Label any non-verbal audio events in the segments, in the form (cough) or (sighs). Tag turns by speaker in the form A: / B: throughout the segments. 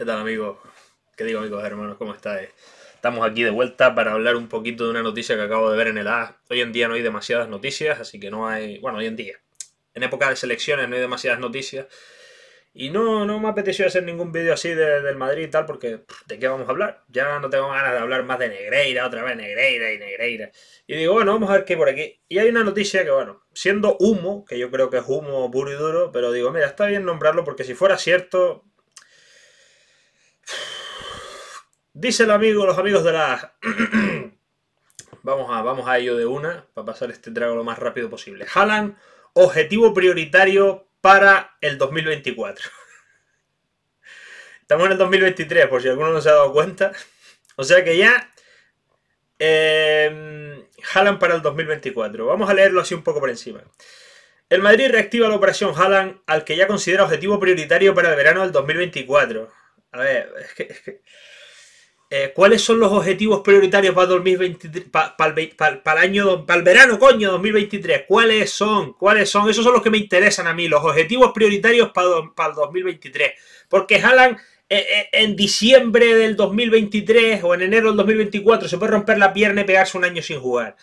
A: ¿Qué tal amigos? ¿Qué digo amigos, hermanos? ¿Cómo estáis? Estamos aquí de vuelta para hablar un poquito de una noticia que acabo de ver en el A. Hoy en día no hay demasiadas noticias, así que no hay... Bueno, hoy en día. En época de selecciones no hay demasiadas noticias. Y no, no me apeteció hacer ningún vídeo así del Madrid y tal, porque ¿de qué vamos a hablar? Ya no tengo ganas de hablar más de Negreira, otra vez Negreira y Negreira. Y digo, bueno, vamos a ver qué hay por aquí. Y hay una noticia que, bueno, siendo humo, que yo creo que es humo puro y duro, pero digo, mira, está bien nombrarlo porque si fuera cierto, Dice el amigo, los amigos de la... (clears throat) vamos, a, vamos a ello de una, para pasar este trago lo más rápido posible. Haaland, objetivo prioritario para el 2024. Estamos en el 2023, por si alguno no se ha dado cuenta. O sea que ya... Eh, para el 2024. Vamos a leerlo así un poco por encima. El Madrid reactiva la operación Haaland al que ya considera objetivo prioritario para el verano del 2024. A ver, Es que eh, ¿cuáles son los objetivos prioritarios para, 2023, para, el, año, para el verano, coño, 2023? ¿Cuáles son? ¿Cuáles son? Esos son los que me interesan a mí, los objetivos prioritarios para, para el 2023. Porque Haaland eh, eh, en diciembre del 2023 o en enero del 2024 se puede romper la pierna y pegarse un año sin jugar.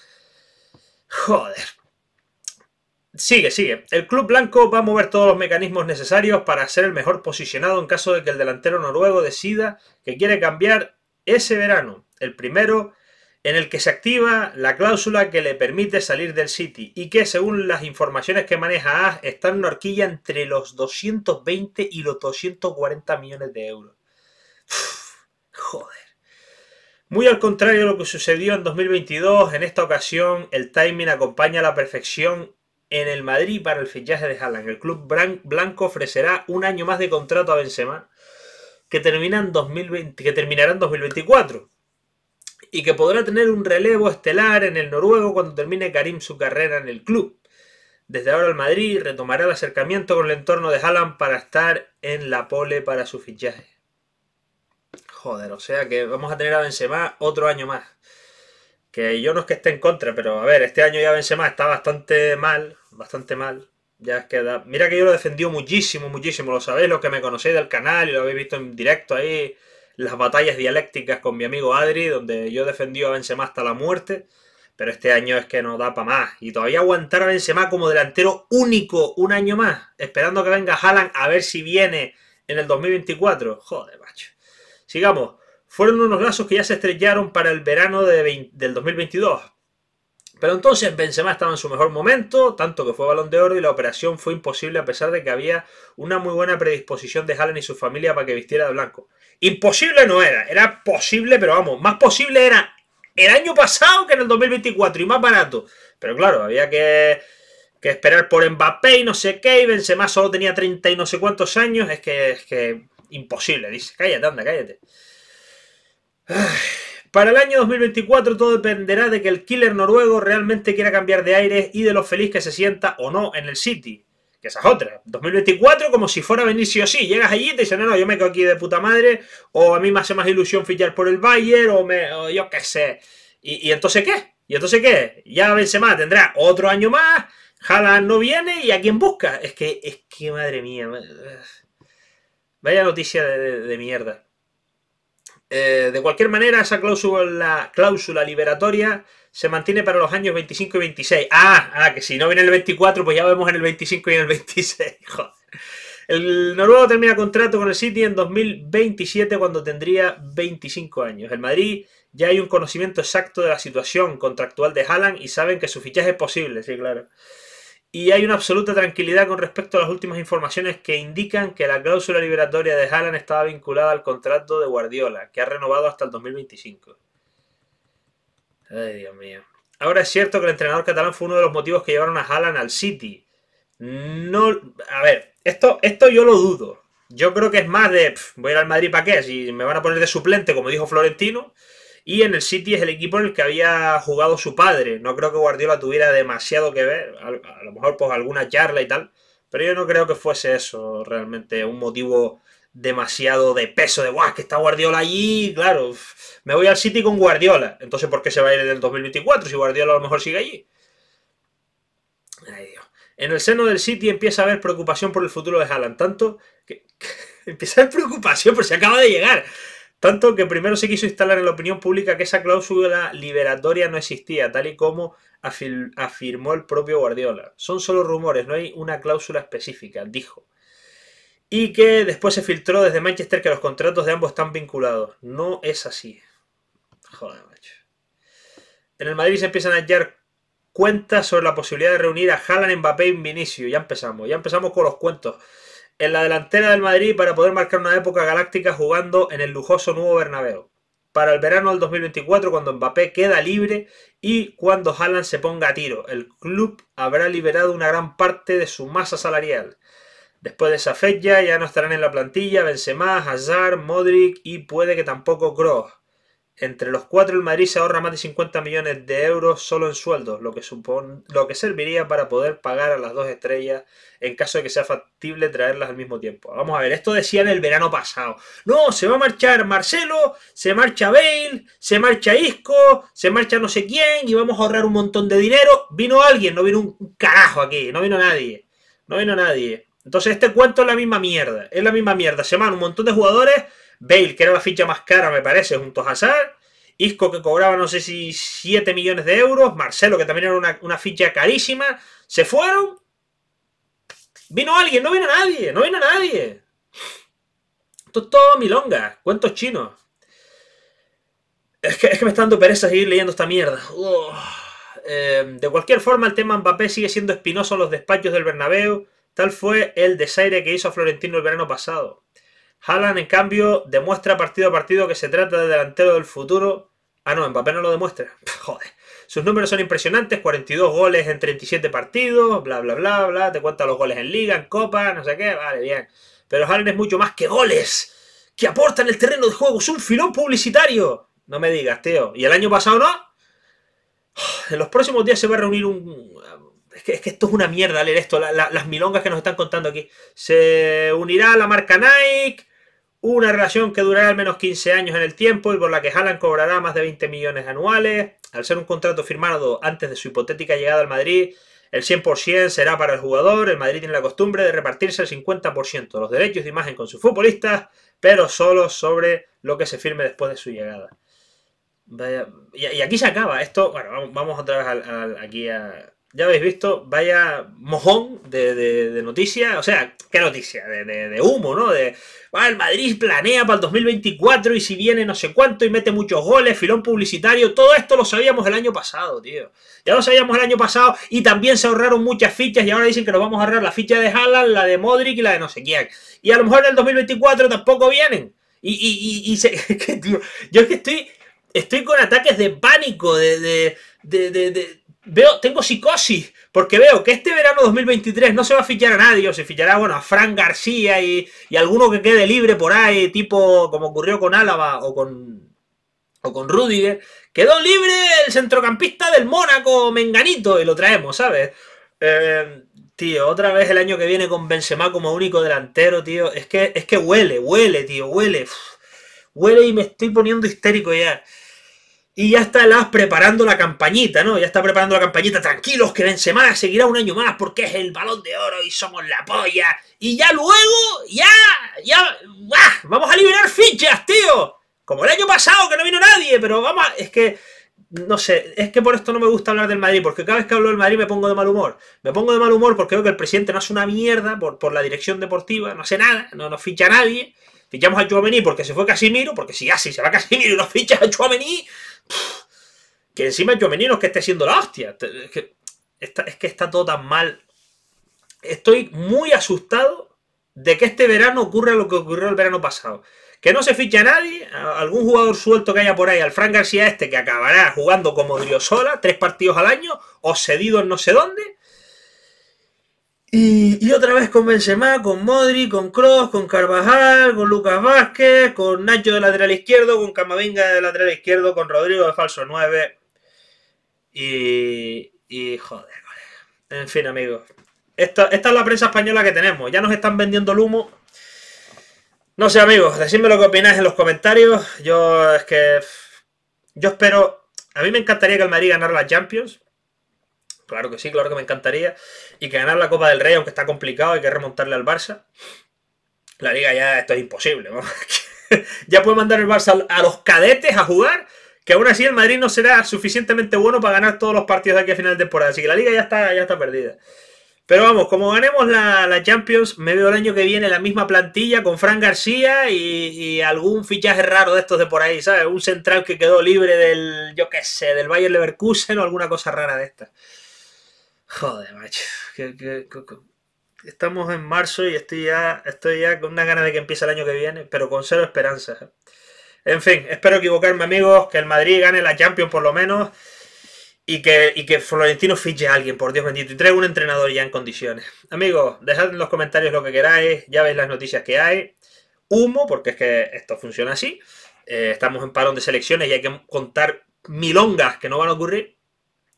A: Joder. Sigue, sigue. El club blanco va a mover todos los mecanismos necesarios para ser el mejor posicionado en caso de que el delantero noruego decida que quiere cambiar ese verano, el primero en el que se activa la cláusula que le permite salir del City y que según las informaciones que maneja AS está en una horquilla entre los 220 y los 240 millones de euros. joder. Muy al contrario de lo que sucedió en 2022, en esta ocasión el timing acompaña a la perfección en el Madrid para el fichaje de Haaland. El club blanco ofrecerá un año más de contrato a Benzema que, terminan 2020, que terminará en 2024 y que podrá tener un relevo estelar en el noruego cuando termine Karim su carrera en el club. Desde ahora el Madrid retomará el acercamiento con el entorno de Haaland para estar en la pole para su fichaje. Joder, o sea que vamos a tener a Benzema otro año más. Que yo no es que esté en contra, pero a ver, este año ya Benzema está bastante mal, bastante mal. Ya que Mira que yo lo he defendido muchísimo, muchísimo. Lo sabéis los que me conocéis del canal y lo habéis visto en directo ahí. Las batallas dialécticas con mi amigo Adri, donde yo he defendido a Benzema hasta la muerte. Pero este año es que no da para más. Y todavía aguantar a Benzema como delantero único un año más. Esperando que venga Haaland a ver si viene en el 2024. Joder, macho. Sigamos. Fueron unos lazos que ya se estrellaron para el verano de del 2022 pero entonces Benzema estaba en su mejor momento, tanto que fue balón de oro y la operación fue imposible a pesar de que había una muy buena predisposición de Haaland y su familia para que vistiera de blanco. Imposible no era, era posible, pero vamos, más posible era el año pasado que en el 2024 y más barato. Pero claro, había que, esperar por Mbappé y no sé qué, y Benzema solo tenía 30 y no sé cuántos años, es que, es imposible, dice, cállate, anda, cállate. Para el año 2024 todo dependerá de que el killer noruego realmente quiera cambiar de aire y de lo feliz que se sienta o no en el City. Que esa es otra. 2024 como si fuera a venir sí o sí. Llegas allí y te dicen, no, no, yo me quedo aquí de puta madre, o a mí me hace más ilusión fichar por el Bayern, o, me, yo qué sé. ¿Y, entonces qué? ¿Y entonces qué? Ya más, tendrá otro año más, Haaland no viene, ¿y a quién busca? Es que, es que, madre mía. Vaya noticia de mierda. Eh, de cualquier manera, esa cláusula, liberatoria se mantiene para los años 25 y 26. Ah, ah, que si no viene el 24, pues ya vemos en el 25 y en el 26. (laughs) El noruego termina contrato con el City en 2027 cuando tendría 25 años. En Madrid ya hay un conocimiento exacto de la situación contractual de Haaland y saben que su fichaje es posible, sí, claro y hay una absoluta tranquilidad con respecto a las últimas informaciones que indican que la cláusula liberatoria de Haaland estaba vinculada al contrato de Guardiola, que ha renovado hasta el 2025. Ay, Dios mío. Ahora es cierto que el entrenador catalán fue uno de los motivos que llevaron a Haaland al City. No, a ver, esto, esto yo lo dudo. Yo creo que es más de, voy a ir al Madrid para qué, si me van a poner de suplente, como dijo Florentino, y en el City es el equipo en el que había jugado su padre. No creo que Guardiola tuviera demasiado que ver. A, lo mejor pues alguna charla y tal. Pero yo no creo que fuese eso realmente un motivo demasiado de peso, de guau, que está Guardiola allí, claro, me voy al City con Guardiola. Entonces, ¿por qué se va a ir en el 2024 si Guardiola a lo mejor sigue allí? En el seno del City empieza a haber preocupación por el futuro de Haaland, tanto que, que (laughs) empieza a haber preocupación por se acaba de llegar. Tanto que primero se quiso instalar en la opinión pública que esa cláusula liberatoria no existía, tal y como afirmó el propio Guardiola. Son solo rumores, no hay una cláusula específica, dijo. Y que después se filtró desde Manchester que los contratos de ambos están vinculados. No es así. Joder, macho. En el Madrid se empiezan a hallar cuentas sobre la posibilidad de reunir a Haaland, Mbappé y Vinicius. Ya empezamos, ya empezamos con los cuentos en la delantera del Madrid para poder marcar una época galáctica jugando en el lujoso nuevo Bernabéu. Para el verano del 2024, cuando Mbappé queda libre y cuando Haaland se ponga a tiro, el club habrá liberado una gran parte de su masa salarial. Después de esa fecha ya no estarán en la plantilla Benzema, Hazard, Modric y puede que tampoco Kroos. Entre los cuatro, el Madrid se ahorra más de 50 millones de euros solo en sueldos, lo que, supone, lo que serviría para poder pagar a las dos estrellas en caso de que sea factible traerlas al mismo tiempo. Vamos a ver, esto decía en el verano pasado. No, se va a marchar Marcelo, se marcha Bale, se marcha Isco, se marcha no sé quién y vamos a ahorrar un montón de dinero. Vino alguien, no vino un carajo aquí, no vino nadie, no vino nadie. Entonces este cuento es la misma mierda, es la misma mierda. Se van un montón de jugadores Bale, que era la ficha más cara, me parece, junto a Hazard. Isco, que cobraba no sé si 7 millones de euros. Marcelo, que también era una, ficha carísima. Se fueron. Vino alguien, no vino nadie, no vino nadie. Esto es todo milonga, cuentos chinos. Es que, es me está dando pereza seguir leyendo esta mierda. Eh, de cualquier forma, el tema Mbappé sigue siendo espinoso en los despachos del Bernabéu. Tal fue el desaire que hizo a Florentino el verano pasado. Haaland, en cambio, demuestra partido a partido que se trata de delantero del futuro. Ah, no, papel no lo demuestra. (laughs) Joder. Sus números son impresionantes, 42 goles en 37 partidos, bla, bla, bla, bla. Te cuenta los goles en liga, en copa, no sé qué. Vale, bien. Pero Haaland es mucho más que goles que aportan el terreno de juego. Es un filón publicitario. No me digas, tío. ¿Y el año pasado no? (sighs) En los próximos días se va a reunir un... Es que, esto es una mierda leer esto, las milongas que nos están contando aquí. Se unirá a la marca Nike, una relación que durará al menos 15 años en el tiempo y por la que Haaland cobrará más de 20 millones anuales. Al ser un contrato firmado antes de su hipotética llegada al Madrid, el 100% será para el jugador. El Madrid tiene la costumbre de repartirse el 50% de los derechos de imagen con sus futbolistas, pero solo sobre lo que se firme después de su llegada. y, aquí se acaba. Esto, bueno, vamos otra vez aquí a, ya habéis visto, vaya mojón de, de, o sea, qué noticia, de, de humo, ¿no? De, ah, el Madrid planea para el 2024 y si viene no sé cuánto y mete muchos goles, filón publicitario, todo esto lo sabíamos el año pasado, tío. Ya lo sabíamos el año pasado y también se ahorraron muchas fichas y ahora dicen que nos vamos a ahorrar la ficha de Haaland, la de Modric y la de no sé quién. Y a lo mejor en el 2024 tampoco vienen. Y, y, y, se, (laughs) yo es que estoy, estoy con ataques de pánico, de, de veo, tengo psicosis, porque veo que este verano 2023 no se va a fichar a nadie, o se fichará, bueno, a Fran García y, alguno que quede libre por ahí, tipo como ocurrió con Álava o con, o con Rudiger. Quedó libre el centrocampista del Mónaco, Menganito, y lo traemos, ¿sabes? Eh, tío, otra vez el año que viene con Benzema como único delantero, tío. Es que, es que huele, huele, tío, huele. huele y me estoy poniendo histérico ya y ya está las preparando la campañita, ¿no? Ya está preparando la campañita, tranquilos, que vence semana, seguirá un año más porque es el balón de oro y somos la polla. Y ya luego, ya, ya, vamos a liberar fichas, tío. Como el año pasado, que no vino nadie, pero vamos Es que, no sé, es que por esto no me gusta hablar del Madrid, porque cada vez que hablo del Madrid me pongo de mal humor. Me pongo de mal humor porque veo que el presidente no hace una mierda por, la dirección deportiva, no hace nada, no nos ficha nadie. Fichamos a Chuamení porque se fue Casimiro, porque si así ah, se va Casimiro y nos ficha a Chuamení que encima yo menino que esté siendo la hostia. Es que, está, es que está todo tan mal. Estoy muy asustado de que este verano ocurra lo que ocurrió el verano pasado. Que no se fiche a nadie, algún jugador suelto que haya por ahí, al Frank García este, que acabará jugando como Driosola, tres partidos al año, o cedido en no sé dónde, y, otra vez con Benzema, con Modri, con Cross, con Carvajal, con Lucas Vázquez, con Nacho de lateral izquierdo, con Camavinga de lateral izquierdo, con Rodrigo de falso 9. Y, y joder, En fin, amigos. Esta, es la prensa española que tenemos. Ya nos están vendiendo el humo. No sé, amigos, decidme lo que opináis en los comentarios. Yo es que... Yo espero... A mí me encantaría que el Madrid ganara la Champions. Claro que sí, claro que me encantaría. Y que ganar la Copa del Rey, aunque está complicado, hay que remontarle al Barça. La liga ya, esto es imposible. (laughs) ya puede mandar el Barça a los cadetes a jugar, que aún así el Madrid no será suficientemente bueno para ganar todos los partidos de aquí a final de temporada. Así que la liga ya está, ya está perdida. Pero vamos, como ganemos la, Champions, me veo el año que viene la misma plantilla con Fran García y, y, algún fichaje raro de estos de por ahí, ¿sabes? Un central que quedó libre del, yo qué sé, del Bayern Leverkusen o alguna cosa rara de estas. Joder, macho. estamos en marzo y estoy ya, estoy ya con una gana de que empiece el año que viene, pero con cero esperanza. En fin, espero equivocarme, amigos, que el Madrid gane la Champions por lo menos y que, Florentino fiche a alguien, por Dios bendito, y traiga un entrenador ya en condiciones. Amigos, dejad en los comentarios lo que queráis, ya veis las noticias que hay. Humo, porque es que esto funciona así. Eh, estamos en parón de selecciones y hay que contar milongas que no van a ocurrir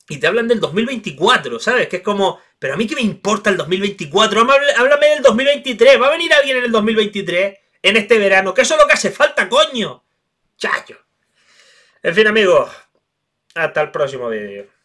A: y te hablan del 2024, ¿sabes? Que es como, pero a mí qué me importa el 2024, háblame del 2023, va a venir alguien en el 2023, en este verano, que eso es lo que hace falta, coño. Chacho. En fin, amigos, hasta el próximo vídeo.